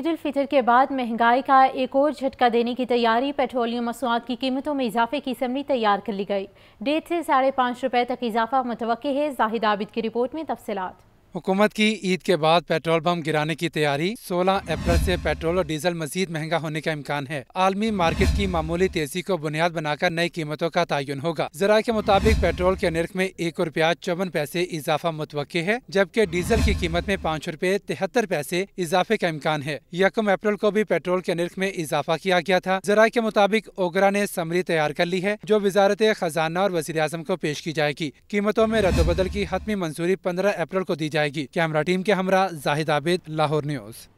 ईद उल फितर के बाद महंगाई का एक और झटका देने की तैयारी पेट्रोलियम मसूआत की कीमतों में इजाफे की समरी तैयार कर ली गई डेढ़ से साढ़े पाँच रुपये तक इजाफा मतवे है जाहिद आबिद की रिपोर्ट में तफसलत हुकूमत की ईद के बाद पेट्रोल पम्प गिराने की तैयारी 16 अप्रैल से पेट्रोल और डीजल मजीद महंगा होने का इम्कान है आलमी मार्केट की मामूली तेजी को बुनियाद बनाकर नई कीमतों का तयन होगा जरा के मुताबिक पेट्रोल के नर्क में एक रुपया चौवन पैसे इजाफा मुतव है जबकि डीजल की कीमत में पाँच रूपए तिहत्तर पैसे इजाफे का इम्कान है यकम अप्रैल को भी पेट्रोल के नर्क में इजाफा किया गया था जरा के मुताबिक ओगरा ने समरी तैयार कर ली है जो वजारत खजाना और वजी अजम को पेश की जाएगी कीमतों में रद्दबदल की हतमी मंजूरी पंद्रह अप्रैल को दी जाए जाएगी कैमरा टीम के हमरा जाहिद आबिद लाहौर न्यूज़